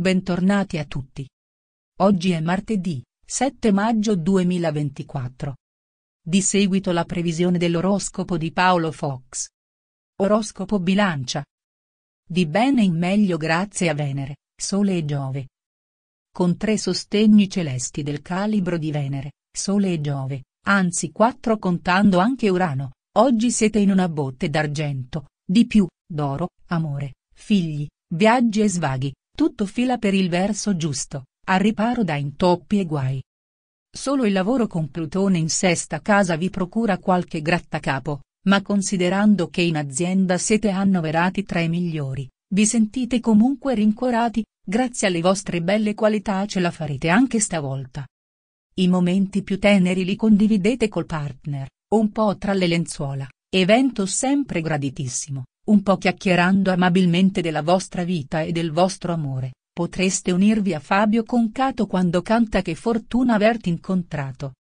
Bentornati a tutti. Oggi è martedì, 7 maggio 2024. Di seguito la previsione dell'oroscopo di Paolo Fox. Oroscopo Bilancia. Di bene in meglio grazie a Venere, Sole e Giove. Con tre sostegni celesti del calibro di Venere, Sole e Giove, anzi quattro contando anche Urano, oggi siete in una botte d'argento, di più, d'oro, amore, figli, viaggi e svaghi tutto fila per il verso giusto, a riparo da intoppi e guai. Solo il lavoro con Plutone in sesta casa vi procura qualche grattacapo, ma considerando che in azienda siete annoverati tra i migliori, vi sentite comunque rincuorati, grazie alle vostre belle qualità ce la farete anche stavolta. I momenti più teneri li condividete col partner, un po' tra le lenzuola, evento sempre graditissimo un po' chiacchierando amabilmente della vostra vita e del vostro amore, potreste unirvi a Fabio Concato quando canta Che fortuna averti incontrato.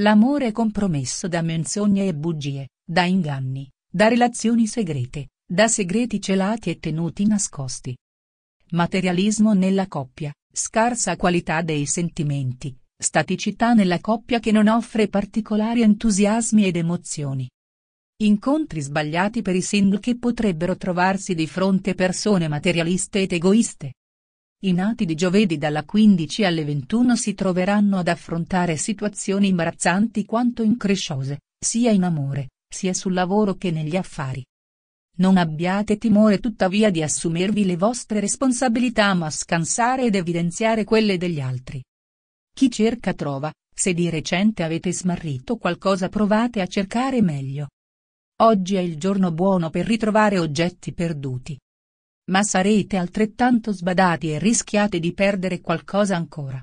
L'amore è compromesso da menzogne e bugie, da inganni, da relazioni segrete, da segreti celati e tenuti nascosti. Materialismo nella coppia, scarsa qualità dei sentimenti, staticità nella coppia che non offre particolari entusiasmi ed emozioni Incontri sbagliati per i single che potrebbero trovarsi di fronte persone materialiste ed egoiste. I nati di giovedì dalla 15 alle 21 si troveranno ad affrontare situazioni imbarazzanti quanto incresciose, sia in amore, sia sul lavoro che negli affari. Non abbiate timore tuttavia di assumervi le vostre responsabilità ma scansare ed evidenziare quelle degli altri. Chi cerca trova, se di recente avete smarrito qualcosa provate a cercare meglio. Oggi è il giorno buono per ritrovare oggetti perduti. Ma sarete altrettanto sbadati e rischiate di perdere qualcosa ancora.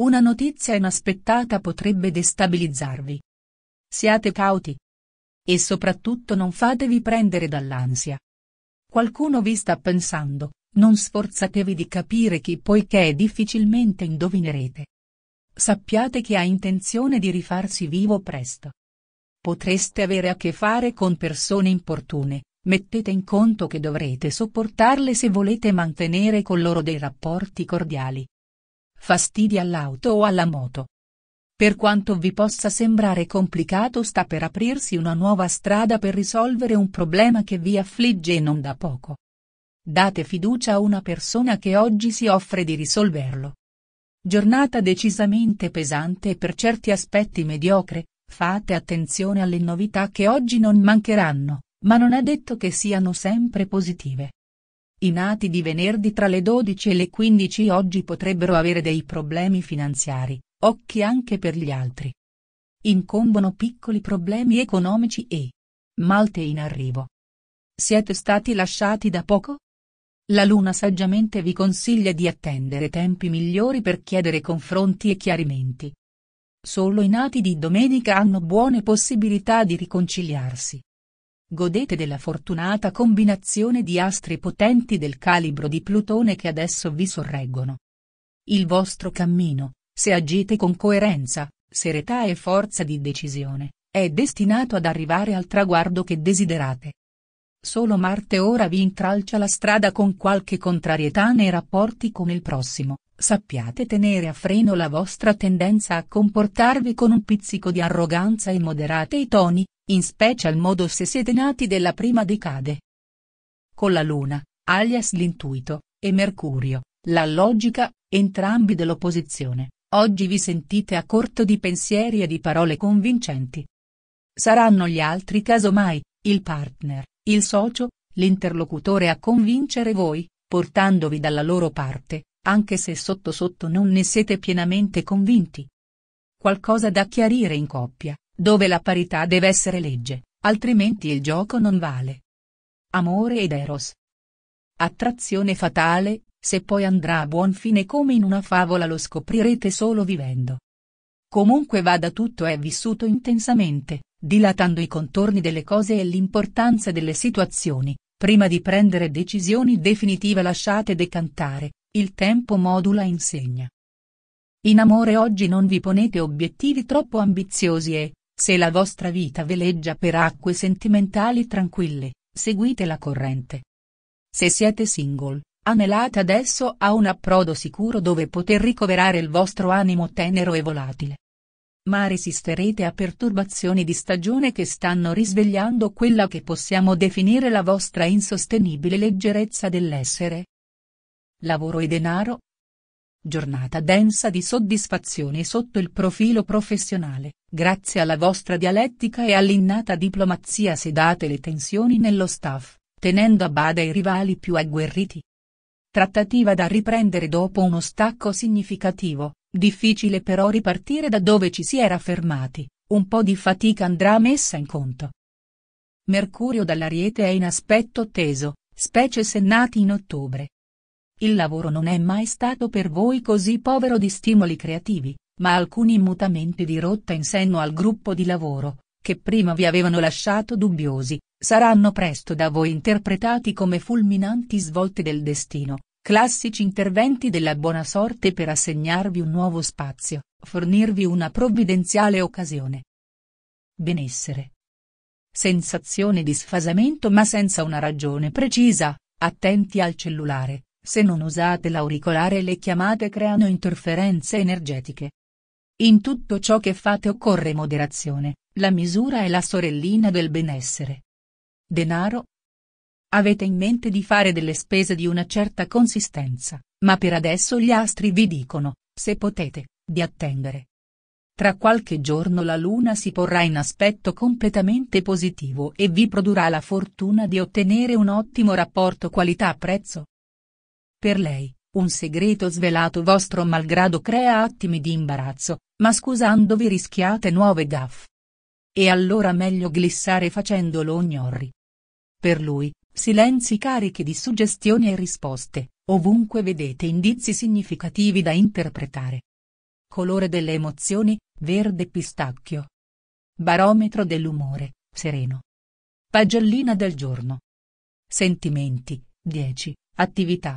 Una notizia inaspettata potrebbe destabilizzarvi. Siate cauti. E soprattutto non fatevi prendere dall'ansia. Qualcuno vi sta pensando, non sforzatevi di capire chi poiché difficilmente indovinerete. Sappiate che ha intenzione di rifarsi vivo presto. Potreste avere a che fare con persone importune, mettete in conto che dovrete sopportarle se volete mantenere con loro dei rapporti cordiali. Fastidi all'auto o alla moto. Per quanto vi possa sembrare complicato sta per aprirsi una nuova strada per risolvere un problema che vi affligge e non da poco. Date fiducia a una persona che oggi si offre di risolverlo. Giornata decisamente pesante e per certi aspetti mediocre, Fate attenzione alle novità che oggi non mancheranno, ma non è detto che siano sempre positive. I nati di venerdì tra le 12 e le 15 oggi potrebbero avere dei problemi finanziari, occhi anche per gli altri. Incombono piccoli problemi economici e malte in arrivo. Siete stati lasciati da poco? La luna saggiamente vi consiglia di attendere tempi migliori per chiedere confronti e chiarimenti. Solo i nati di domenica hanno buone possibilità di riconciliarsi. Godete della fortunata combinazione di astri potenti del calibro di Plutone che adesso vi sorreggono. Il vostro cammino, se agite con coerenza, serietà e forza di decisione, è destinato ad arrivare al traguardo che desiderate. Solo Marte ora vi intralcia la strada con qualche contrarietà nei rapporti con il prossimo, sappiate tenere a freno la vostra tendenza a comportarvi con un pizzico di arroganza e moderate i toni, in special modo se siete nati della prima decade. Con la Luna, alias l'intuito, e Mercurio, la logica, entrambi dell'opposizione, oggi vi sentite a corto di pensieri e di parole convincenti. Saranno gli altri casomai, il partner, il socio, l'interlocutore a convincere voi, portandovi dalla loro parte, anche se sotto sotto non ne siete pienamente convinti. Qualcosa da chiarire in coppia, dove la parità deve essere legge, altrimenti il gioco non vale. Amore ed Eros. Attrazione fatale, se poi andrà a buon fine come in una favola lo scoprirete solo vivendo. Comunque vada tutto è vissuto intensamente, dilatando i contorni delle cose e l'importanza delle situazioni, prima di prendere decisioni definitive lasciate decantare, il tempo modula insegna. In amore oggi non vi ponete obiettivi troppo ambiziosi e, se la vostra vita veleggia per acque sentimentali tranquille, seguite la corrente. Se siete single, anelate adesso a un approdo sicuro dove poter ricoverare il vostro animo tenero e volatile. Ma resisterete a perturbazioni di stagione che stanno risvegliando quella che possiamo definire la vostra insostenibile leggerezza dell'essere, Lavoro e denaro? Giornata densa di soddisfazioni sotto il profilo professionale, grazie alla vostra dialettica e all'innata diplomazia sedate le tensioni nello staff, tenendo a bada i rivali più agguerriti. Trattativa da riprendere dopo uno stacco significativo, difficile però ripartire da dove ci si era fermati, un po' di fatica andrà messa in conto. Mercurio dall'Ariete è in aspetto teso, specie se nati in ottobre, il lavoro non è mai stato per voi così povero di stimoli creativi, ma alcuni mutamenti di rotta in senno al gruppo di lavoro, che prima vi avevano lasciato dubbiosi, saranno presto da voi interpretati come fulminanti svolte del destino, classici interventi della buona sorte per assegnarvi un nuovo spazio, fornirvi una provvidenziale occasione. Benessere. Sensazione di sfasamento ma senza una ragione precisa, attenti al cellulare, se non usate l'auricolare le chiamate creano interferenze energetiche. In tutto ciò che fate occorre moderazione, la misura è la sorellina del benessere. Denaro. Avete in mente di fare delle spese di una certa consistenza, ma per adesso gli astri vi dicono, se potete, di attendere. Tra qualche giorno la luna si porrà in aspetto completamente positivo e vi produrrà la fortuna di ottenere un ottimo rapporto qualità-prezzo. Per lei, un segreto svelato vostro malgrado crea attimi di imbarazzo, ma scusandovi rischiate nuove gaffe. E allora meglio glissare facendolo ognorri. Per lui, silenzi carichi di suggestioni e risposte, ovunque vedete indizi significativi da interpretare. Colore delle emozioni, verde pistacchio. Barometro dell'umore, sereno. Pagellina del giorno. Sentimenti, 10, attività,